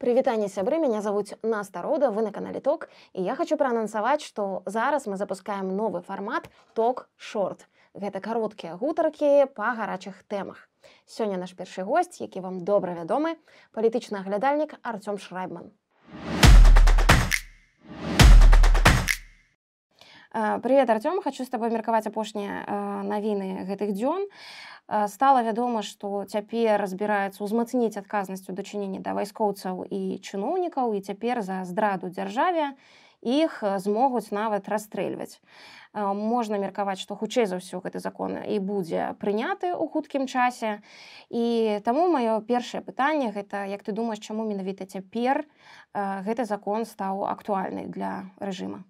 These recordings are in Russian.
Привитание сябры, меня зовут Наста Рода, вы на канале ТОК, и я хочу проанансаваць, што зараз мы запускаем новы фармат ТОК Шорт. Гэта кароткія гутаркі па гарачых тэмах. Сёння наш першы госць, які вам добра вядомы, палітычны аглядальнік Артём Шрайбман. Э, Прывет Артём, хочу з табой меркаваць апошнія э, навіны гэтых дзён. Э, Стала вядома, што цяпер разбіраецца ўзмацніць адказнасць у дачыненні да вайскоўцаў і чыноўнікаў і цяпер за здраду дзяржаве іх змогуць нават расстрэльваць. Можна меркаваць, што хутчэй за ўсё гэты закон і будзе прыняты ў хуткім часе. І таму маё першае пытанне гэта як ты думаеш, чаму менавіта цяпер гэты закон стаў актуальны для рэжыма.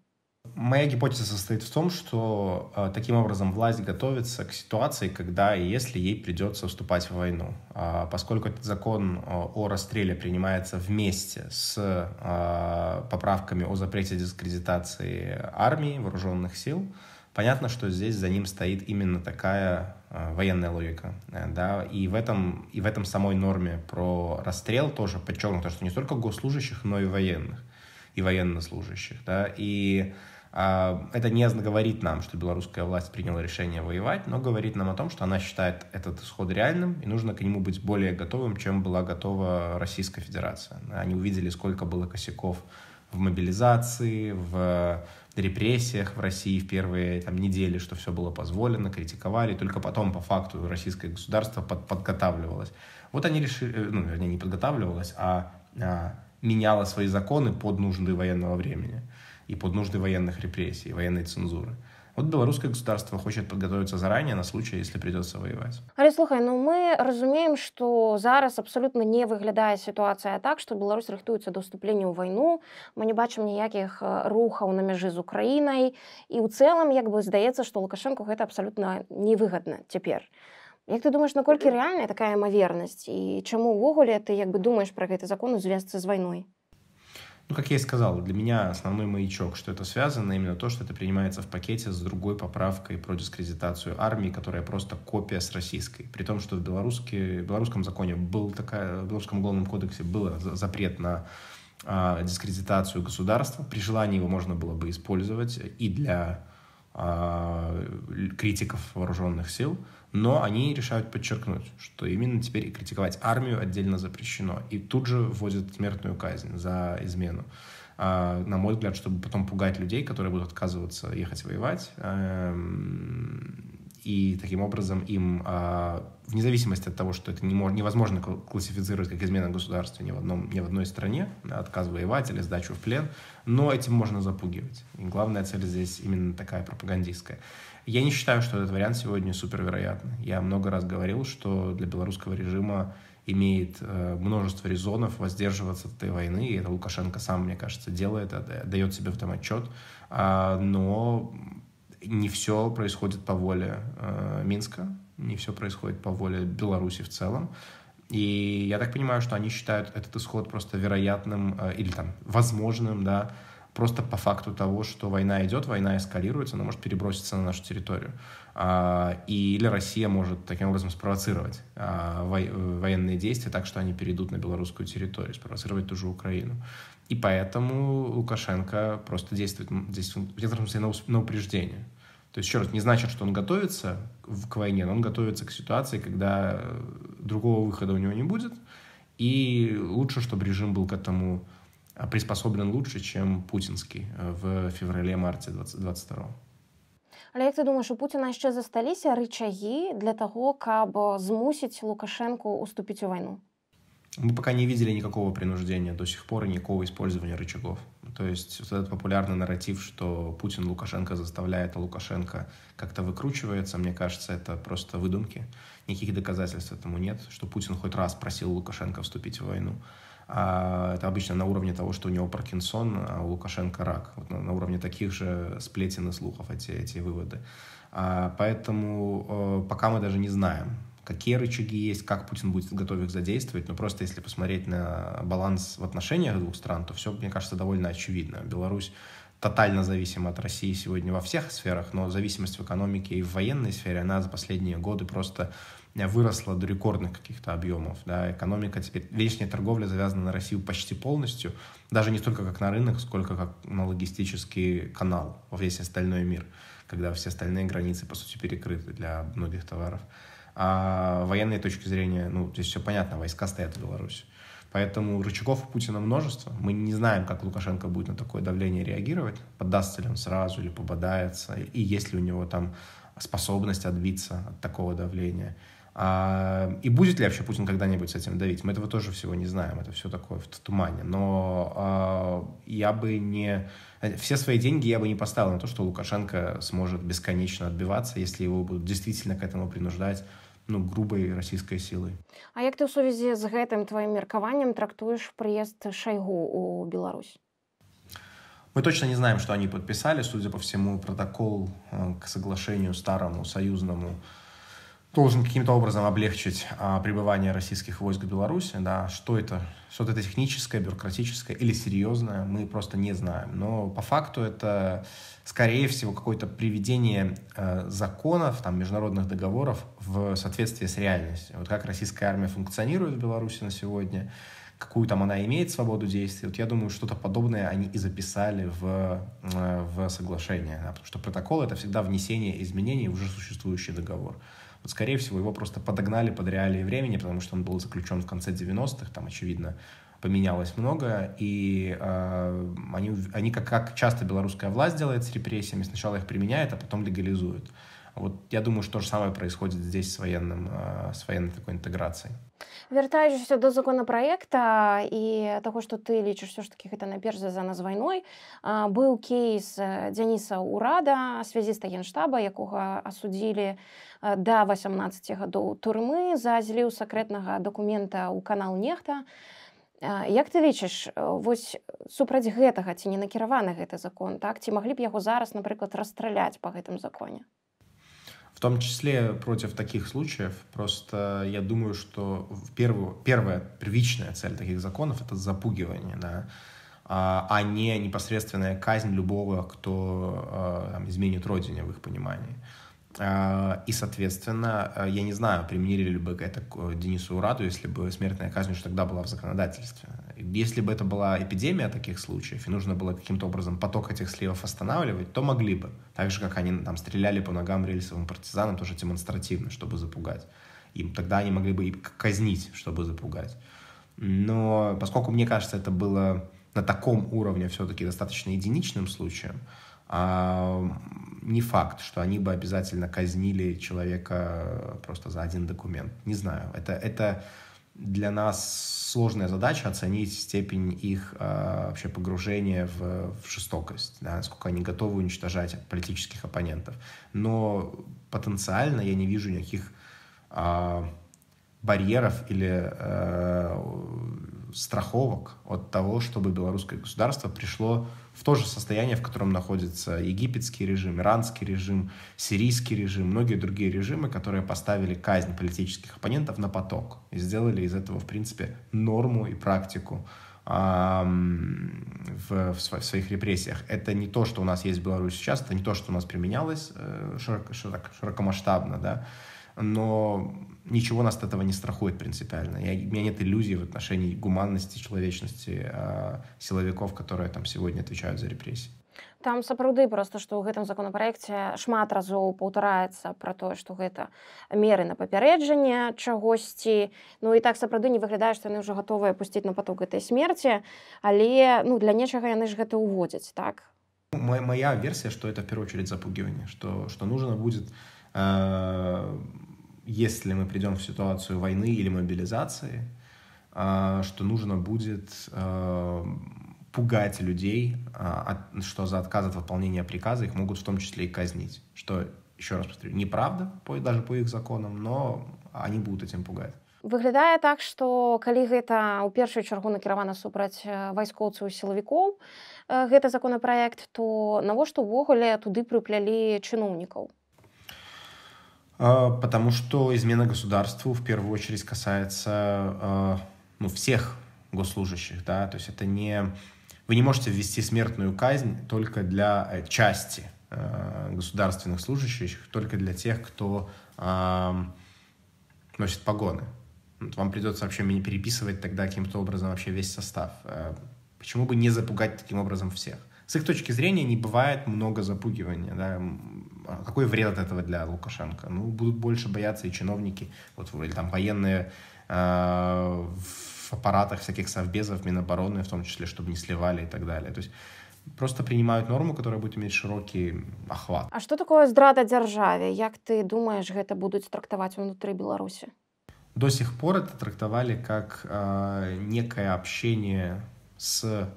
Моя гипотеза состоит в том, что э, таким образом власть готовится к ситуации, когда и если ей придется вступать в войну. Э, поскольку этот закон э, о расстреле принимается вместе с э, поправками о запрете дискредитации армии, вооруженных сил, понятно, что здесь за ним стоит именно такая э, военная логика. Э, да? и, в этом, и в этом самой норме про расстрел тоже подчеркнуто, что не только госслужащих, но и военных и военнослужащих. Да? И а, это не говорит нам, что белорусская власть приняла решение воевать, но говорит нам о том, что она считает этот исход реальным, и нужно к нему быть более готовым, чем была готова Российская Федерация. Они увидели, сколько было косяков в мобилизации, в репрессиях в России в первые там, недели, что все было позволено, критиковали, только потом по факту российское государство под, подготавливалось. Вот они решили, э, ну, вернее, не подготавливалось, а, а меняло свои законы под нужды военного времени. и под нужды военных репрессий, военной цензуры. Вот белорусское государство хочет подготовиться заранее на случай, если придется воевать. Али, слухай, ну мы разумеем, что зараз абсолютно не выглядит ситуация так, что Беларусь рыхтуется до вступления в войну. Мы не бачим никаких рухов на меже с Украиной. И в целом, как бы, сдается, что Лукашенко это абсолютно невыгодно теперь. Как ты думаешь, насколько реальная такая маверность? И чему в уголе ты, как бы, думаешь про это закон, связаться с войной? Ну, как я и сказал, для меня основной маячок, что это связано, именно то, что это принимается в пакете с другой поправкой про дискредитацию армии, которая просто копия с российской. При том, что в в белорусском законе был такая, в белорусском уголовном кодексе был запрет на а, дискредитацию государства. При желании его можно было бы использовать и для а, критиков вооруженных сил – но они решают подчеркнуть, что именно теперь и критиковать армию отдельно запрещено. И тут же вводят смертную казнь за измену. А, на мой взгляд, чтобы потом пугать людей, которые будут отказываться ехать воевать. Эм, и таким образом им, а, вне зависимости от того, что это невозможно классифицировать как измена государства ни в, одном, ни в одной стране, отказ воевать или сдачу в плен, но этим можно запугивать. И главная цель здесь именно такая пропагандистская. Я не считаю, что этот вариант сегодня супервероятный. Я много раз говорил, что для белорусского режима имеет э, множество резонов воздерживаться от этой войны, и это Лукашенко сам, мне кажется, делает, дает себе в том отчет, а, но не все происходит по воле э, Минска, не все происходит по воле Беларуси в целом. И я так понимаю, что они считают этот исход просто вероятным э, или там возможным, да, просто по факту того, что война идет, война эскалируется, она может переброситься на нашу территорию. А, и, или Россия может таким образом спровоцировать а, э, военные действия так, что они перейдут на белорусскую территорию, спровоцировать ту же Украину. И поэтому Лукашенко просто действует, действует в некотором смысле на упреждение. То есть, еще раз, не значит, что он готовится к войне, но он готовится к ситуации, когда э, другого выхода у него не будет, и лучше, чтобы режим был к этому а, приспособлен лучше, чем путинский э, в феврале-марте 2022 Але як ти думаєш, у Путіна ще засталіся рычаги для того, каб змусить Лукашенко уступить у войну? Мы пока не видели никакого принуждения до сих пор и никакого использования рычагов. То есть вот этот популярный нарратив, что Путин Лукашенко заставляет, а Лукашенко как-то выкручивается, мне кажется, это просто выдумки. Никаких доказательств этому нет, что Путин хоть раз просил Лукашенко вступить в войну. А, это обычно на уровне того, что у него Паркинсон, а у Лукашенко рак. Вот на, на уровне таких же сплетен и слухов эти, эти выводы. А, поэтому э, пока мы даже не знаем, какие рычаги есть, как Путин будет готов их задействовать. Но просто если посмотреть на баланс в отношениях двух стран, то все, мне кажется, довольно очевидно. Беларусь тотально зависима от России сегодня во всех сферах, но зависимость в экономике и в военной сфере, она за последние годы просто выросла до рекордных каких-то объемов. Да, экономика теперь, внешняя торговля завязана на Россию почти полностью, даже не столько как на рынок, сколько как на логистический канал во весь остальной мир, когда все остальные границы, по сути, перекрыты для многих товаров. А военной точки зрения, ну, здесь все понятно, войска стоят в Беларуси. Поэтому рычагов у Путина множество. Мы не знаем, как Лукашенко будет на такое давление реагировать. Поддастся ли он сразу или попадается, и есть ли у него там способность отбиться от такого давления. А, и будет ли вообще Путин когда-нибудь с этим давить? Мы этого тоже всего не знаем, это все такое в тумане. Но а, я бы не... Все свои деньги я бы не поставил на то, что Лукашенко сможет бесконечно отбиваться, если его будут действительно к этому принуждать ну, грубой российской силой. А як ты в связи с этим твоим меркаваннем трактуешь приезд Шойгу у Беларусь Мы точно не знаем, что они подписали, судя по всему, протокол э, к соглашению старому союзному должен каким-то образом облегчить а, пребывание российских войск в Беларуси. Да, что это? Что-то это техническое, бюрократическое или серьезное, мы просто не знаем. Но по факту это, скорее всего, какое-то приведение э, законов, там, международных договоров в соответствии с реальностью. Вот как российская армия функционирует в Беларуси на сегодня, какую там она имеет свободу действий. Вот я думаю, что-то подобное они и записали в, э, в соглашение, да, потому что протокол — это всегда внесение изменений в уже существующий договор. Вот, скорее всего, его просто подогнали под реалии времени, потому что он был заключен в конце 90-х, там, очевидно, поменялось много, и э, они, они как, как часто белорусская власть делает с репрессиями, сначала их применяет, а потом легализует. Вот я думаю, что то же самое происходит здесь с, военным, э, с военной такой интеграцией. Вертаючыся до законапраекта і таго, што ты лічыш все ж таких это наперш за нас вайной, быў кейс э, Дяніса Урада, связіста генштаба, якога асудзілі э, да 18 гадоў турмы, зазліў сакрэтнага документа ў канал нехта. Як ты лічыш вось супраць гэтага ці не накіраваны гэты закон так ці маглі б яго зараз, напрыклад, расстраляць па гэтым законе? В том числе против таких случаев. Просто я думаю, что в первую, первая первичная цель таких законов — это запугивание, да, а, а не непосредственная казнь любого, кто а, там, изменит родине в их понимании. А, и, соответственно, а, я не знаю, применили ли бы это к э, Денису Ураду, если бы смертная казнь уже тогда была в законодательстве. Если бы это была эпидемия таких случаев, и нужно было каким-то образом поток этих сливов останавливать, то могли бы. Так же, как они там стреляли по ногам рельсовым партизанам, тоже демонстративно, чтобы запугать. Им тогда они могли бы и казнить, чтобы запугать. Но поскольку, мне кажется, это было на таком уровне все-таки достаточно единичным случаем, а, не факт, что они бы обязательно казнили человека э, просто за один документ. Не знаю. Это, это для нас сложная задача оценить степень их э, вообще погружения в, в жестокость, да, насколько они готовы уничтожать политических оппонентов. Но потенциально я не вижу никаких э, барьеров или э, страховок от того, чтобы белорусское государство пришло в то же состояние, в котором находится египетский режим, иранский режим, сирийский режим, многие другие режимы, которые поставили казнь политических оппонентов на поток и сделали из этого, в принципе, норму и практику в, в своих репрессиях. Это не то, что у нас есть в Беларуси сейчас, это не то, что у нас применялось э, широко, широко, широкомасштабно, да, но ничего нас от этого не страхует принципиально. Я, у меня нет иллюзий в отношении гуманности, человечности э, силовиков, которые там сегодня отвечают за репрессии. Там сапраўды просто што ў гэтым законапраекце шмат разоў паўтараецца пра тое, што гэта меры на папярэджанне чагосьці. Ну і так сапраўды не выглядае, што яны ўжо гатовыя пусціць на паток гэтай смерці, але ну, для нечага яны ж гэта ўводзяць так. Моя версія, што это в первую очередь запугіванне, што, што нужно будет э, если мы придем в ситуацию войны или мобилизации, а, что нужно будет а, пугать людей, а, что за отказ от выполнения приказа их могут в том числе и казнить. Что, еще раз повторю, неправда даже по их законам, но они будут этим пугать. Выглядае так, што калі гэта ў першую чаргу накіравана супраць э, вайскоўцаў сілавікоў, гэта э, законапраект, то навошта ўвогуле туды прыплялі чыноўнікаў а, потому что измена государству в первую очередь касается а, ну, всех госслужащих, да, то есть это не... Вы не можете ввести смертную казнь только для э, части э, государственных служащих, только для тех, кто а, носит погоны. Вам придется вообще меня переписывать тогда каким-то образом вообще весь состав. Э, почему бы не запугать таким образом всех? С их точки зрения не бывает много запугивания. Да? А какой вред от этого для Лукашенко? Ну, будут больше бояться и чиновники, вот, или там военные э, в аппаратах всяких совбезов, Минобороны в том числе, чтобы не сливали и так далее. То есть просто принимают норму которая будет иметь широкий охват. А что такое здрада дзяржаве як ты думаешь это будут трактовать внутри Беларуси? до сих пор это трактовали как э, некое общение с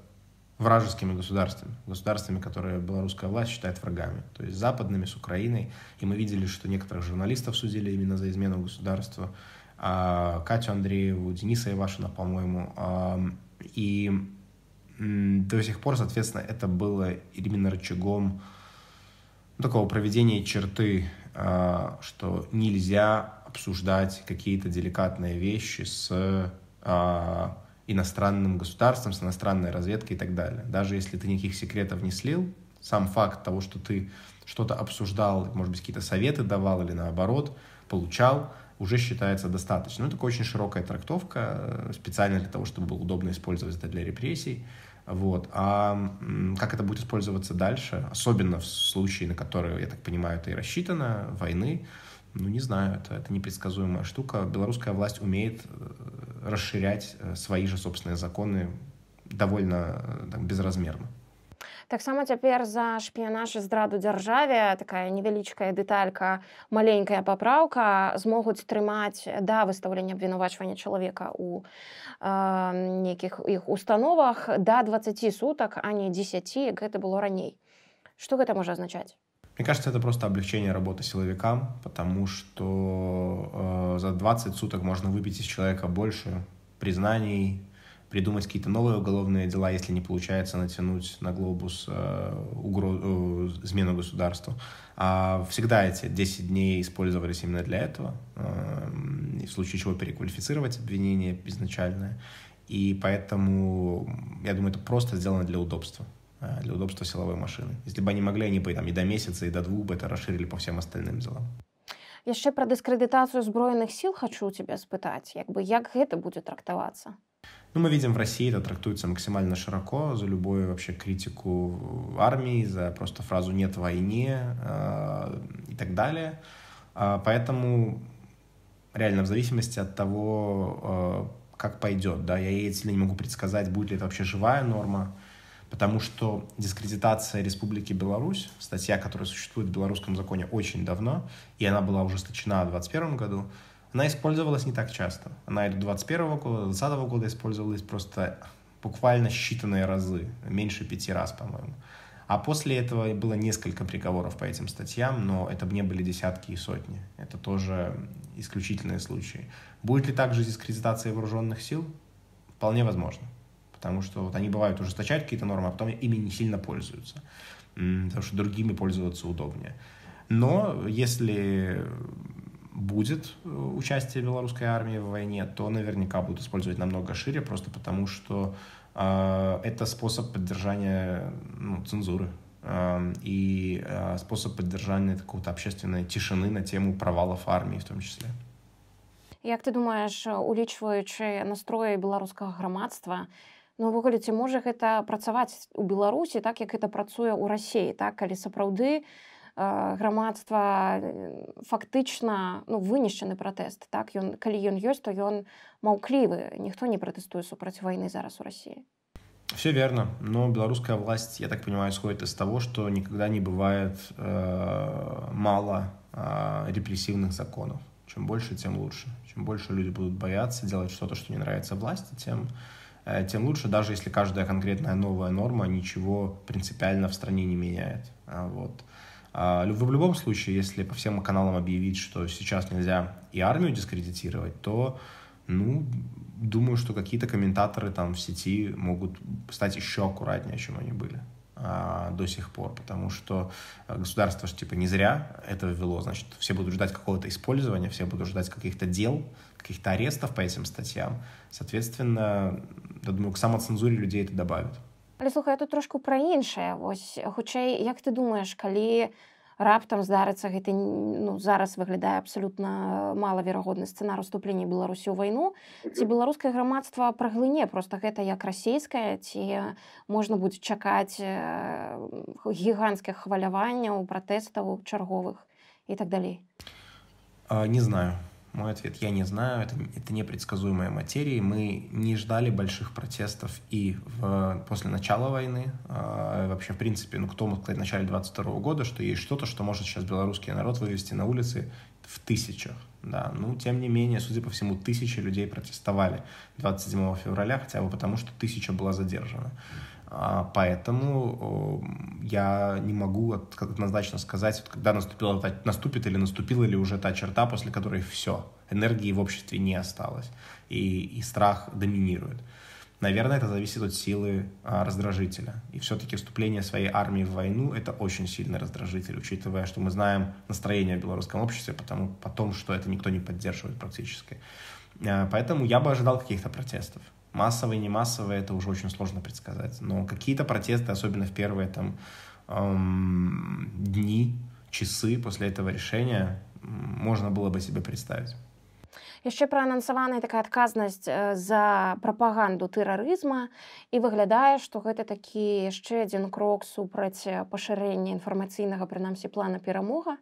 вражескими государствами, государствами, которые белорусская власть считает врагами, то есть западными, с Украиной. И мы видели, что некоторых журналистов судили именно за измену государства, а, Катю Андрееву, Дениса Ивашина, по-моему. И до сих пор, соответственно, это было именно рычагом ну, такого проведения черты, а, что нельзя обсуждать какие-то деликатные вещи с а, иностранным государством, с иностранной разведкой и так далее. Даже если ты никаких секретов не слил, сам факт того, что ты что-то обсуждал, может быть, какие-то советы давал или наоборот, получал, уже считается достаточно. Ну, это очень широкая трактовка, э, специально для того, чтобы было удобно использовать это для репрессий. Вот. А как это будет использоваться дальше, особенно в случае, на который, я так понимаю, это и рассчитано, войны, ну, не знаю, это, это непредсказуемая штука. Белорусская власть умеет э, расширяць э, свае жа собственныя законы довольно э, так, безразмерна таксама цяпер за шпіянаж здраду дзяржаве такая невялічкая дэталька маленькая папраўка змогуць трымаць да выстаўлення абвінавачвання чалавека у э, нейкіх іх установах до да 20 сутак а не 10 як гэта было раней что гэта можа азначаць Мне кажется, это просто облегчение работы силовикам, потому что э, за 20 суток можно выпить из человека больше признаний, придумать какие-то новые уголовные дела, если не получается натянуть на глобус э, угроз, э, измену государству. А всегда эти 10 дней использовались именно для этого, э, в случае чего переквалифицировать обвинение изначальное. И поэтому, я думаю, это просто сделано для удобства. Э, для удобства силовой машины. Если бы они могли, они бы там и до месяца, и до двух бы это расширили по всем остальным делам. Я ще про дискредитацию збройных сил хочу у тебя спытаць как бы как это будет трактоваться. Ну, мы видим, в России это трактуется максимально широко, за любую вообще критику армии, за просто фразу «нет войне» э, и так далее. Э, а, поэтому реально в зависимости от того, э, как пойдет, да, я, я сильно не могу предсказать, будет ли это вообще живая норма, потому что дискредитация Республики Беларусь, статья, которая существует в белорусском законе очень давно, и она была ужесточена в 2021 году, она использовалась не так часто. Она и до 2021 года, 2020 года использовалась просто буквально считанные разы, меньше пяти раз, по-моему. А после этого было несколько приговоров по этим статьям, но это не были десятки и сотни. Это тоже исключительные случаи. Будет ли также дискредитация вооруженных сил? Вполне возможно потому что вот они бывают уже ужесточают какие-то нормы, а потом ими не сильно пользуются, потому что другими пользоваться удобнее. Но если будет э, участие белорусской армии в войне, то наверняка будут использовать намного шире, просто потому что э, это способ поддержания ну, цензуры э, и э, способ поддержания какого-то общественной тишины на тему провалов армии в том числе. Як ты думаешь, улічваючы настроі беларускага грамадства, Ну, увогуле ці можа гэта працаваць у беларусі так як это працуе ў рассеі так калі сапраўды э, грамадства э, фактычна ну вынішчаны пратэст так ён калі ён ёсць то ён маўклівы ніхто не пратэстуе супраць вайны зараз у рассіі все верно но беларуская власть я так понимаю сходит из того что никогда не бывает э, мало э, репрессивных законов чем больше тем лучше чем больше люди будут бояться делать что то что не нравится власти тем э, Э, тем лучше, даже если каждая конкретная новая норма ничего принципиально в стране не меняет. А вот. А, в любом случае, если по всем каналам объявить, что сейчас нельзя и армию дискредитировать, то, ну, думаю, что какие-то комментаторы там в сети могут стать еще аккуратнее, чем они были а, до сих пор, потому что э, государство же типа не зря это ввело, значит, все будут ждать какого-то использования, все будут ждать каких-то дел, каких-то арестов по этим статьям. Соответственно, Я думаю, к самоцензуре людей это добавит. Але слухай, я тут трошку пра іншае. хутчэй, як ты думаеш, калі раптам здарыцца гэты ну, зараз выглядае абсалютна малаверагодны сцэнар уступлення Беларусі ў вайну, ці беларускае грамадства праглыне просто гэта як расійскае, ці можна будзе чакаць гіганцкіх хваляванняў, пратэстаў, чарговых і так далей. А, не знаю. Мой ответ – я не знаю, это, это непредсказуемая материя. Мы не ждали больших протестов и в, после начала войны, э, вообще, в принципе, ну, кто мог сказать в начале 22 года, что есть что-то, что может сейчас белорусский народ вывести на улицы в тысячах. Да, ну, тем не менее, судя по всему, тысячи людей протестовали 27 февраля, хотя бы потому, что тысяча была задержана. Mm а, поэтому я не могу однозначно сказать, когда наступила, наступит или наступила ли уже та черта, после которой все, энергии в обществе не осталось, и, и страх доминирует. Наверное, это зависит от силы а, раздражителя. И все-таки вступление своей армии в войну – это очень сильный раздражитель, учитывая, что мы знаем настроение в белорусском обществе, потому потому что это никто не поддерживает практически. А, поэтому я бы ожидал каких-то протестов. Массовые, не массовые, это уже очень сложно предсказать. Но какие-то протесты, особенно в первые там, эм, дни, часы после этого решения, можно было бы себе представить. Яшчэ проанансаваная такая адказнасць э, за прапаганду тэрарызма і выглядае, што гэта такі яшчэ адзін крок супраць пашырэння інфармацыйнага прынамсі плана перамога.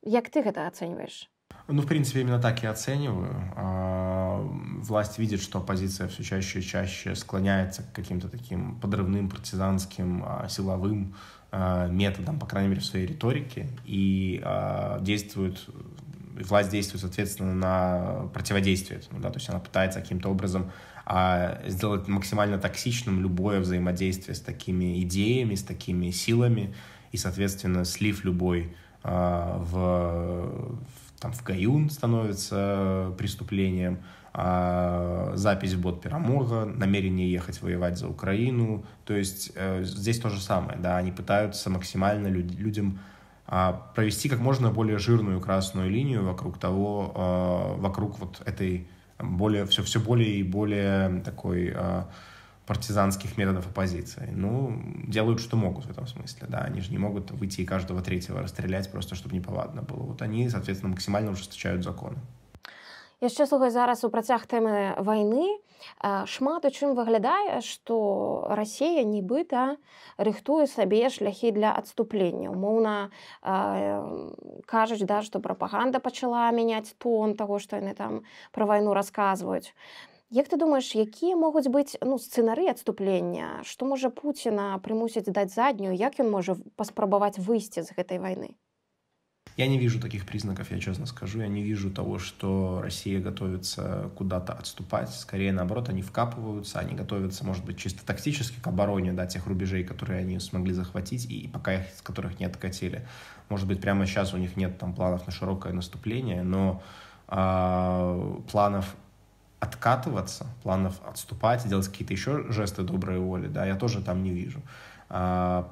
Як ты гэта ацэньваеш? Ну, в принципе, именно так я оцениваю. А, власть видит, что оппозиция все чаще и чаще склоняется к каким-то таким подрывным, партизанским, а, силовым а, методам, по крайней мере, в своей риторике, и действует власть действует, соответственно, на противодействие этому, да, то есть она пытается каким-то образом а, сделать максимально токсичным любое взаимодействие с такими идеями, с такими силами, и, соответственно, слив любой в, там в Каюн становится преступлением, а запись в бот Перамога, намерение ехать воевать за Украину. То есть э, здесь то же самое, да, они пытаются максимально люд- людям а, провести как можно более жирную красную линию вокруг того, а, вокруг вот этой более, все, все более и более такой а, партизанских методов оппозиции. Ну, делают, что могут в этом смысле, да. Они же не могут выйти и каждого третьего расстрелять, просто чтобы неповадно было. Вот они, соответственно, максимально ужесточают законы. Яшчэ слухай зараз у працяг тэмы вайны шмат у чым выглядае, што Расія нібыта рыхтуе сабе шляхі для адступлення. Умоўна кажуць, да, што прапаганда пачала мяняць тон таго, што яны там пра вайну расказваюць. Як ты думаешь, якія могуць быць ну сцэнары адступлення, што можа Пуціна прымусіць даць заднюю, як ён можа паспрабаваць выйсці з гэтай вайны? Я не вижу таких признаков, я честно скажу. Я не вижу того, что Россия готовится куда-то отступать. Скорее, наоборот, они вкапываются, они готовятся, может быть, чисто тактически к обороне да, тех рубежей, которые они смогли захватить, и пока их, с которых не откатили. Может быть, прямо сейчас у них нет там планов на широкое наступление, но э, планов откатываться, планов отступать, делать какие-то еще жесты доброй воли, да, я тоже там не вижу. А,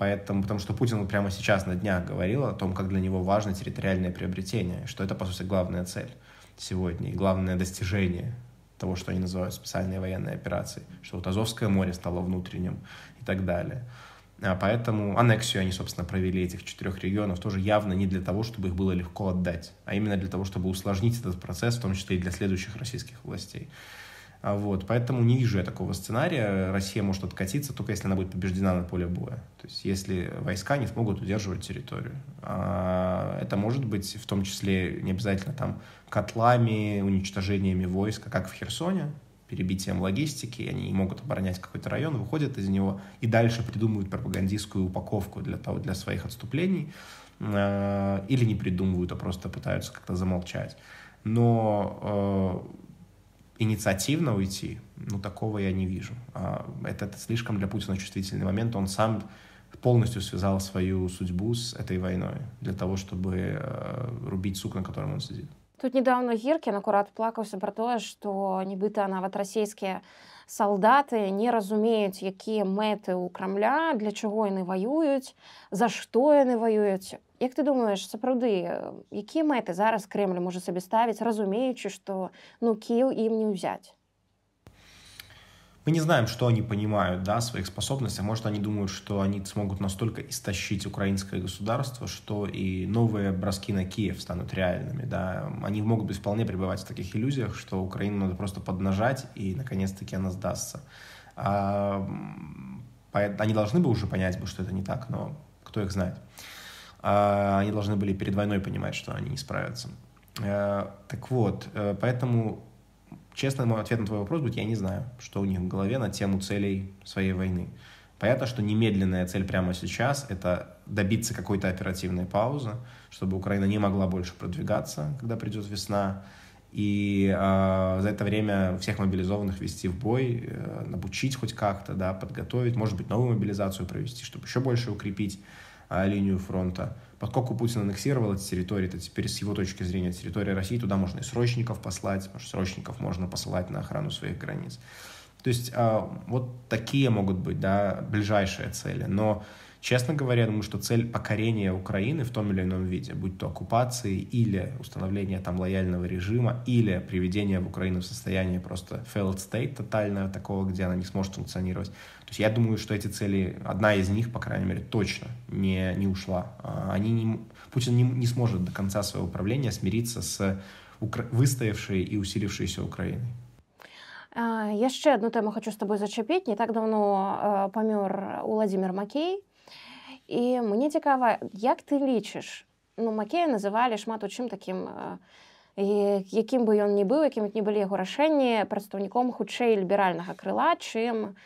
поэтому, потому что Путин прямо сейчас на днях говорил о том, как для него важно территориальное приобретение, что это, по сути, главная цель сегодня и главное достижение того, что они называют специальные военные операции, что вот Азовское море стало внутренним и так далее. А, поэтому аннексию они, собственно, провели этих четырех регионов тоже явно не для того, чтобы их было легко отдать, а именно для того, чтобы усложнить этот процесс, в том числе и для следующих российских властей. А вот, поэтому не вижу я такого сценария. Россия может откатиться только если она будет побеждена на поле боя. То есть если войска не смогут удерживать территорию. А это может быть в том числе не обязательно там котлами, уничтожениями войска, как в Херсоне, перебитием логистики, они могут оборонять какой-то район, выходят из него и дальше придумывают пропагандистскую упаковку для, того, для своих отступлений, э, или не придумывают, а просто пытаются как-то замолчать. Но э, инициативно уйти, ну, такого я не вижу. А это, это слишком для Путина чувствительный момент, он сам полностью связал свою судьбу с этой войной для того, чтобы э, рубить сук, на котором он сидит. Тут недавно Гіркін акурат плакаўся пра тое, што нібыта нават расійскія салдаты не разумеюць, якія мэты ў крамля, для чаго яны воююць, за што яны воююць. Як ты думаеш, сапраўды, якія э, мэты зараз Крэмль можа сабе ставіць, разумеючы, што ну кіл ім не ўзяць. Мы не знаем, что они понимают, да, своих способностей. Может, они думают, что они смогут настолько истощить украинское государство, что и новые броски на Киев станут реальными, да. Они могут быть вполне пребывать в таких иллюзиях, что Украину надо просто поднажать, и, наконец-таки, она сдастся. А, они должны бы уже понять, бы, что это не так, но кто их знает. А, они должны были перед войной понимать, что они не справятся. Э, так вот, э, поэтому Честно, мой ответ на твой вопрос будет, я не знаю, что у них в голове на тему целей своей войны. Понятно, что немедленная цель прямо сейчас – это добиться какой-то оперативной паузы, чтобы Украина не могла больше продвигаться, когда придет весна, и э, за это время всех мобилизованных вести в бой, э, обучить хоть как-то, да, подготовить, может быть, новую мобилизацию провести, чтобы еще больше укрепить а, линию фронта. Поскольку Путин аннексировал эти территории, то теперь с его точки зрения территория России, туда можно и срочников послать, потому что срочников можно посылать на охрану своих границ. То есть а, вот такие могут быть да, ближайшие цели. Но Честно говоря, я думаю, что цель покорения Украины в том или ином виде, будь то оккупации или установление там лояльного режима, или приведение в Украину в состояние просто failed state тотального, такого, где она не сможет функционировать. То есть я думаю, что эти цели, одна из них, по крайней мере, точно не, не ушла. А, они не, Путин не, не сможет до конца своего управления смириться с укра... выстоявшей и усилившейся Украиной. А, я еще одну тему хочу с тобой зачепить. Не так давно а, помер Владимир Макей, І мне цікава, як ты лічыш ну, Макея называлі шмат у чым такім якім бы ён не быў, якім не былі яго рашэнні прадстаўніком хутчэй ліберальнага крыла, чым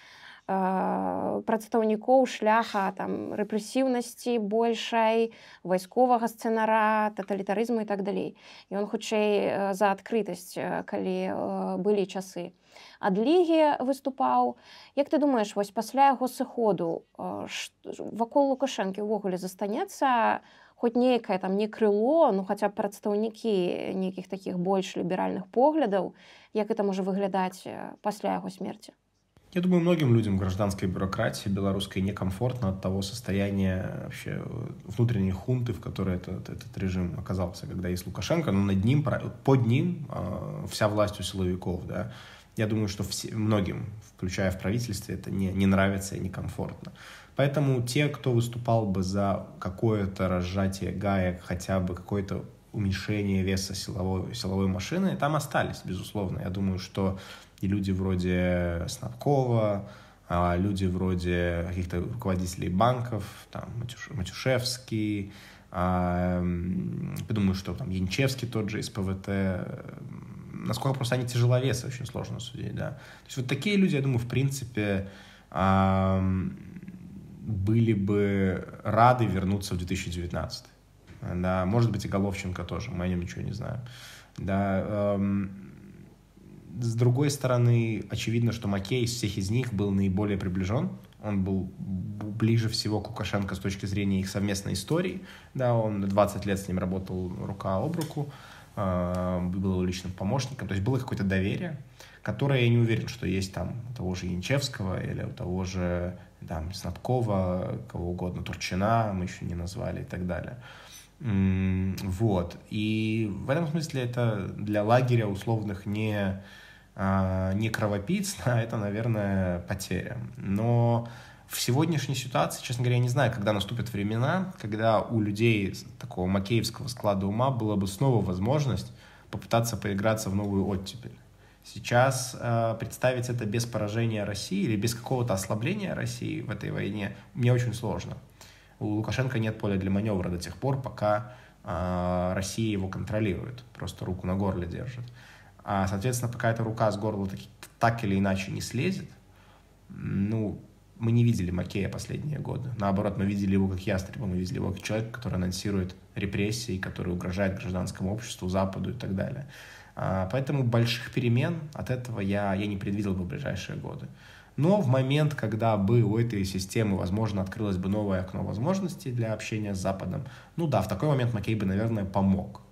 прадстаўнікоў шляха там рэпрэсіўнасці большай вайсковага сцэнара таталітарызму і так далей і он хутчэй э, за адкрытасць э, калі э, былі часы адлігі выступаў Як ты думаеш вось пасля яго сыходу э, ш, вакол лукашэнкі ўвогуле застанецца хоць нейкае там не крыло ну хаця б прадстаўнікі нейкіх такіх больш ліберальных поглядаў як это можа выглядаць э, пасля яго смерти Я думаю многім людям гражданской бюрократии беларускай некомфортна от того состояния вообще э, внутренней хунты в которой этот этот режим оказался когда есть лукашенко но над ним под ним вся власть у силовиков да и я думаю, что все, многим, включая в правительстве, это не, не нравится и некомфортно. Поэтому те, кто выступал бы за какое-то разжатие гаек, хотя бы какое-то уменьшение веса силовой, силовой машины, там остались, безусловно. Я думаю, что и люди вроде Снабкова, а, люди вроде каких-то руководителей банков, там, Матюшевский, а, я думаю, что там Янчевский тот же из ПВТ, э, насколько просто они тяжеловесы, очень сложно судить, да. То есть вот такие люди, я думаю, в принципе, были бы рады вернуться в 2019. Да, может быть, и Головченко тоже, мы о нем ничего не знаем. Да, с другой стороны, очевидно, что Макей из всех из них был наиболее приближен. Он был ближе всего к Лукашенко с точки зрения их совместной истории. Да, он 20 лет с ним работал рука об руку. Э, был личным помощником. То есть было какое-то доверие, которое я не уверен, что есть там у того же Янчевского или у того же там Снабкова, кого угодно, Турчина мы еще не назвали и так далее. Вот. И в этом смысле это для лагеря условных не, э, не кровопийц, а это, наверное, потеря. Но в сегодняшней ситуации, честно говоря, я не знаю, когда наступят времена, когда у людей такого макеевского склада ума была бы снова возможность попытаться поиграться в новую оттепель. Сейчас э, представить это без поражения России или без какого-то ослабления России в этой войне мне очень сложно. У Лукашенко нет поля для маневра до тех пор, пока э, Россия его контролирует, просто руку на горле держит. А, соответственно, пока эта рука с горла так, так или иначе не слезет, ну, мы не видели Макея последние годы. Наоборот, мы видели его как ястреба, мы видели его как человек, который анонсирует репрессии, который угрожает гражданскому обществу, Западу и так далее. А, поэтому больших перемен от этого я, я не предвидел бы в ближайшие годы. Но в момент, когда бы у этой системы, возможно, открылось бы новое окно возможностей для общения с Западом, ну да, в такой момент Маккей бы, наверное, помог.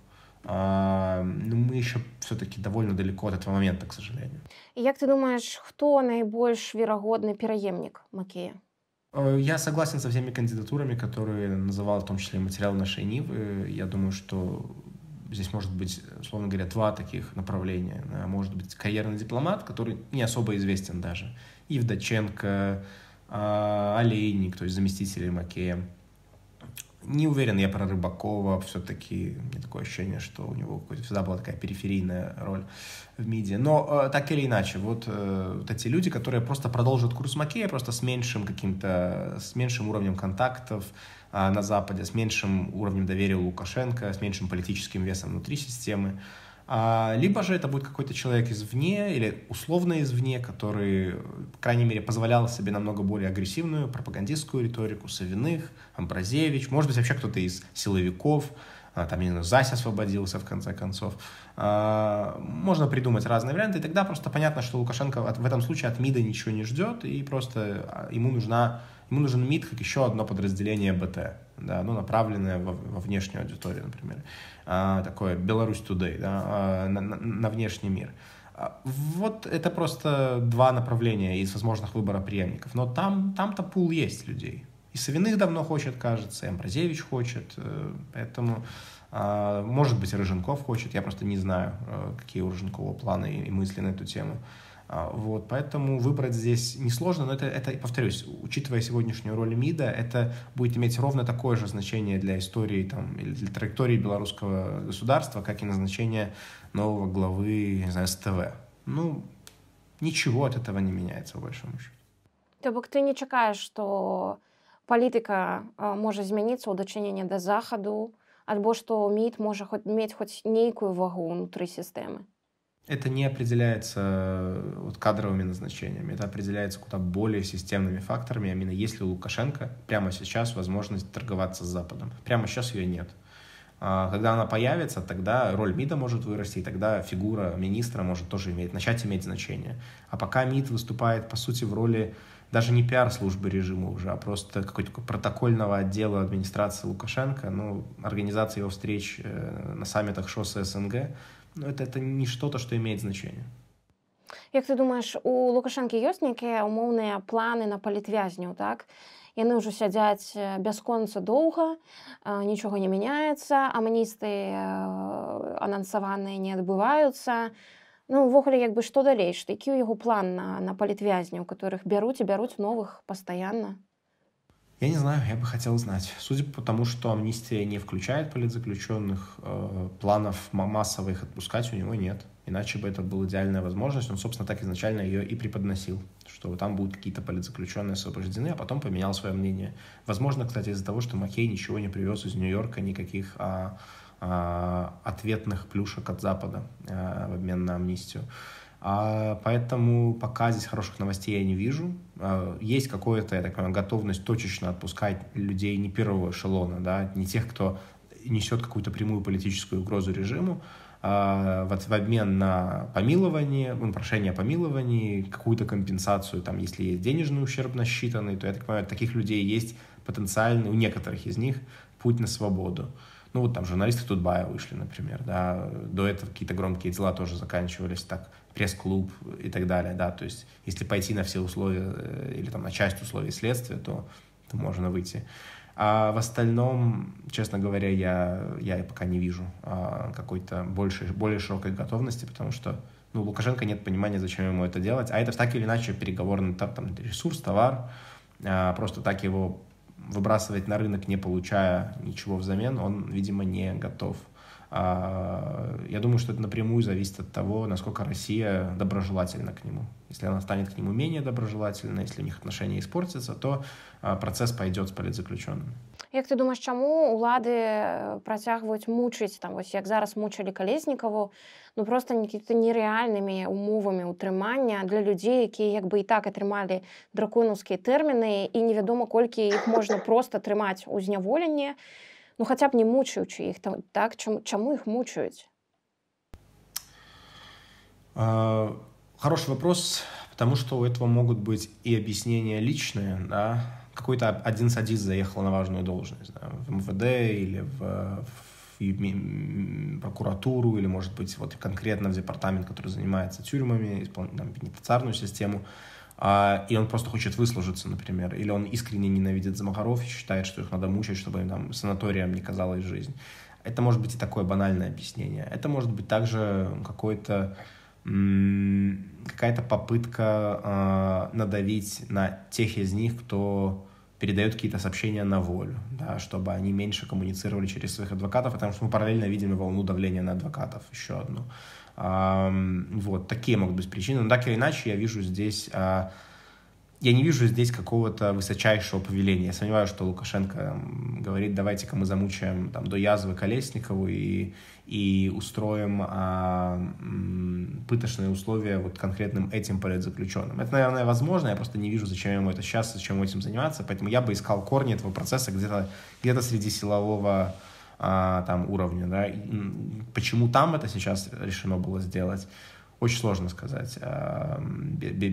А, но мы еще все-таки довольно далеко от этого момента, к сожалению. І як ты думаешь кто найбольш верагодны пераемнік макея э, Я согласен со всеми кандидатурами, которые называл, в том числе материал нашей Нивы. Я думаю, что здесь может быть, условно говоря, два таких направления. Э, может быть, карьерный дипломат, который не особо известен даже. Евдоченко, э, Олейник, то есть заместители Макея. Не уверен я про Рыбакова, все-таки мне такое ощущение, что у него всегда была такая периферийная роль в МИДе. Но э, так или иначе, вот, э, вот эти люди, которые просто продолжат курс Макея, просто с меньшим каким-то, с меньшим уровнем контактов э, на Западе, с меньшим уровнем доверия у Лукашенко, с меньшим политическим весом внутри системы, э, а, либо же это будет какой-то человек извне или условно извне, который, по крайней мере, позволял себе намного более агрессивную пропагандистскую риторику Савиных, Амбразевич, может быть, вообще кто-то из силовиков, а, там, не знаю, Зась освободился, в конце концов. А, можно придумать разные варианты, и тогда просто понятно, что Лукашенко в этом случае от МИДа ничего не ждет, и просто ему, нужна, ему нужен МИД как еще одно подразделение БТ да, ну, направленное во, во внешнюю аудиторию, например, а, такое Беларусь Today, да, а, на, на, внешний мир. А, вот это просто два направления из возможных выбора преемников, но там, там-то пул есть людей. И Савиных давно хочет, кажется, и Амбразевич хочет, э, поэтому, а, может быть, Рыженков хочет, я просто не знаю, э, какие у Рыженкова планы и мысли на эту тему. А, вот, поэтому выбрать здесь несложно, но это, это, повторюсь, учитывая сегодняшнюю роль МИДа, это будет иметь ровно такое же значение для истории там, или для траектории белорусского государства, как и назначение нового главы, не знаю, СТВ. Ну, ничего от этого не меняется, в большому счету. То бок ты не чекаешь, что политика а, может измениться ў дачыненні да захаду, альбо что МИД может хоць мець хоць нейкую вагу внутри системы? Это не определяется э, вот кадровыми назначениями, это определяется куда более системными факторами. Именно если у Лукашенко прямо сейчас возможность торговаться с Западом, прямо сейчас ее нет. А, когда она появится, тогда роль МИДа может вырасти, и тогда фигура министра может тоже иметь, начать иметь значение. А пока МИД выступает, по сути, в роли даже не пиар-службы режима уже, а просто какой-то протокольного отдела администрации Лукашенко, ну, организации его встреч э, на саммитах ШОС и СНГ, Ну, это, это не что-то, что имеет значение. Як ты думаеш у лукашанкі ёсць нейкія умоўныя планы на палітвязню так яны ўжо сядзяць бясконца доўга нічога не мяняецца амністы анансаваныя не адбываюцца Ну увогуле як бы што далей такі ў яго план на, на палітвязню у которых бяруць і бяруць новых пастаянна Я не знаю, я бы хотел знать. Судя по тому, что амнистия не включает политзаключенных, э, планов массово их отпускать у него нет. Иначе бы это была идеальная возможность. Он, собственно, так изначально ее и преподносил, что там будут какие-то политзаключенные освобождены, а потом поменял свое мнение. Возможно, кстати, из-за того, что Маккей ничего не привез из Нью-Йорка, никаких а, а, ответных плюшек от Запада а, в обмен на амнистию. А, поэтому пока здесь хороших новостей я не вижу. А, есть какая-то, я так понимаю, готовность точечно отпускать людей не первого эшелона, да, не тех, кто несет какую-то прямую политическую угрозу режиму, а, вот в обмен на помилование, ну, прошение о помиловании, какую-то компенсацию, там, если есть денежный ущерб насчитанный, то, я так понимаю, таких людей есть потенциальный, у некоторых из них, путь на свободу ну вот там журналисты Тутбая вышли, например, да, до этого какие-то громкие дела тоже заканчивались так, пресс-клуб и так далее, да, то есть если пойти на все условия э, или там на часть условий следствия, то, то можно выйти. А в остальном, честно говоря, я, я пока не вижу а, какой-то большей, более широкой готовности, потому что ну, у Лукашенко нет понимания, зачем ему это делать, а это так или иначе переговорный там, ресурс, товар, а, просто так его выбрасывать на рынок, не получая ничего взамен, он, видимо, не готов. Я думаю, что это напрямую зависит от того, насколько Россия доброжелательна к нему. Если она станет к нему менее доброжелательна, если у них отношения испортятся, то процесс пойдет с политзаключенным. Як ты думаш чаму улады працягваюць мучыць там вось як зараз мучылі калеснікаву ну просто нікіта нереальнымі умовамі ўтрымання для людзей якія як бы і так атрымалі дракунаўскія тэрміны і невядома колькі іх можна просто трымаць у зняволенні і ну хоча б не мучаючи їх так, чому, чому их мучают? А, хороший вопрос, потому что у этого могут быть и объяснения личные, да, какой-то один садист заехал на важную должность, да, в МВД или в, в прокуратуру, или, может быть, вот конкретно в департамент, который занимается тюрьмами, исполняет там, пенитенциарную систему, а, и он просто хочет выслужиться, например, или он искренне ненавидит Замахаров и считает, что их надо мучать, чтобы им там санаторием не казалась жизнь. Это может быть и такое банальное объяснение. Это может быть также какое-то какая-то попытка э, надавить на тех из них, кто передает какие-то сообщения на волю, да, чтобы они меньше коммуницировали через своих адвокатов, потому что мы параллельно видим волну давления на адвокатов, еще одну. Вот, такие могут быть причины. Но так или иначе, я вижу здесь... А, я не вижу здесь какого-то высочайшего повеления. Я сомневаюсь, что Лукашенко говорит, давайте-ка мы замучаем там, до язвы Колесникову и, и устроим а, пыточные условия вот конкретным этим политзаключенным. Это, наверное, возможно, я просто не вижу, зачем ему это сейчас, зачем этим заниматься, поэтому я бы искал корни этого процесса где-то где, где -то среди силового там уровня, да, и почему там это сейчас решено было сделать, очень сложно сказать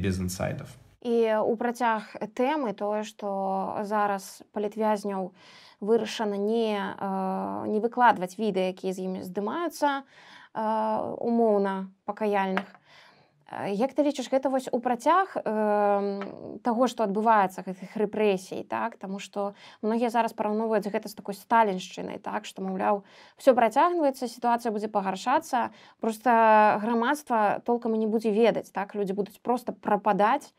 без инсайдов. І у працяг тэмы тое, што зараз палітвязняў вырашана не, не выкладваць відэа, якія з імі здымаюцца умоўна пакаяльных. Э, як ты лічыш гэта вось у працяг э, таго, што адбываецца гэтых рэпрэсій так Таму што многія зараз параўноўваюць гэта з такой сталіншчынай так што маўляў все працягваецца сітуацыя будзе пагаршацца просто грамадства толкам і не будзе ведаць так людзі будуць просто прападаць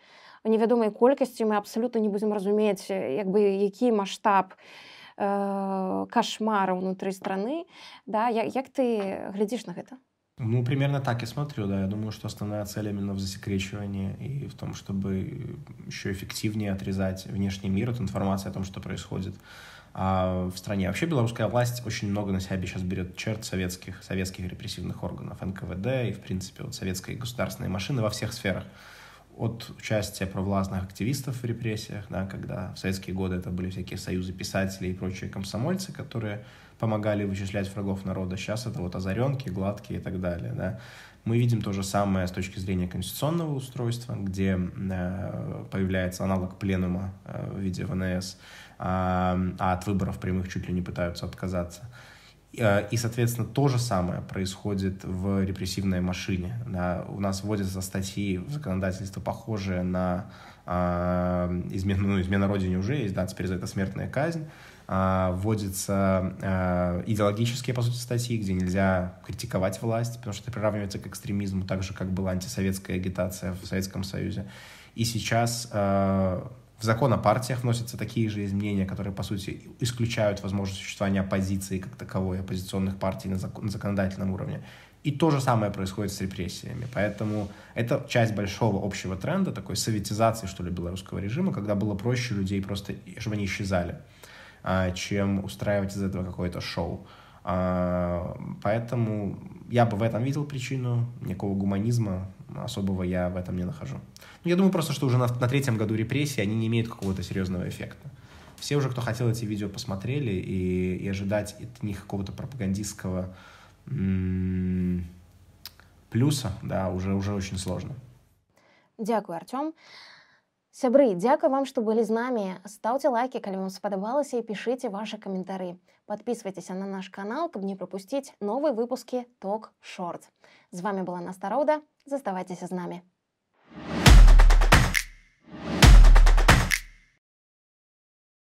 у невядомай колькасці мы абсалютна не будзем разумець як бы які маштаб э, кашмара ўнутры страны да? як, як ты глядзіш на гэта? Ну, примерно так и смотрю, да. Я думаю, что основная цель именно в засекречивании и в том, чтобы еще эффективнее отрезать внешний мир от информации о том, что происходит а, в стране. Вообще белорусская власть очень много на себя сейчас берет черт советских, советских репрессивных органов, НКВД и, в принципе, вот советской государственной машины во всех сферах. От участия провластных активистов в репрессиях, да, когда в советские годы это были всякие союзы писателей и прочие комсомольцы, которые помогали вычислять врагов народа. Сейчас это вот озаренки, гладкие и так далее, да. Мы видим то же самое с точки зрения конституционного устройства, где э, появляется аналог пленума э, в виде ВНС, э, а от выборов прямых чуть ли не пытаются отказаться. Э, и, соответственно, то же самое происходит в репрессивной машине. Да. У нас вводятся статьи в законодательство, похожие на э, а, измену, ну, измена родине уже есть, да, теперь за это смертная казнь. А, вводятся а, идеологические, по сути, статьи, где нельзя критиковать власть, потому что это приравнивается к экстремизму, так же, как была антисоветская агитация в Советском Союзе. И сейчас а, в закон о партиях вносятся такие же изменения, которые, по сути, исключают возможность существования оппозиции как таковой, оппозиционных партий на, закон, на законодательном уровне. И то же самое происходит с репрессиями. Поэтому это часть большого общего тренда, такой советизации, что ли, белорусского режима, когда было проще людей просто, чтобы они исчезали. А, чем устраивать из этого какое-то шоу. А, поэтому я бы в этом видел причину, никакого гуманизма особого я в этом не нахожу. Но ну, я думаю просто, что уже на, на третьем году репрессии они не имеют какого-то серьезного эффекта. Все уже, кто хотел эти видео, посмотрели, и, и ожидать от них какого-то пропагандистского м- плюса, да, уже, уже очень сложно. Дякую, Артем. Сябры, дзяка вам, что были с нами. Ставьте лайки, если вам спадабалася и пишите ваши комментарии. Подписывайтесь на наш канал, чтобы не пропустить новые выпуски Talk Short. С вами была Настарода. заставайцеся с нами.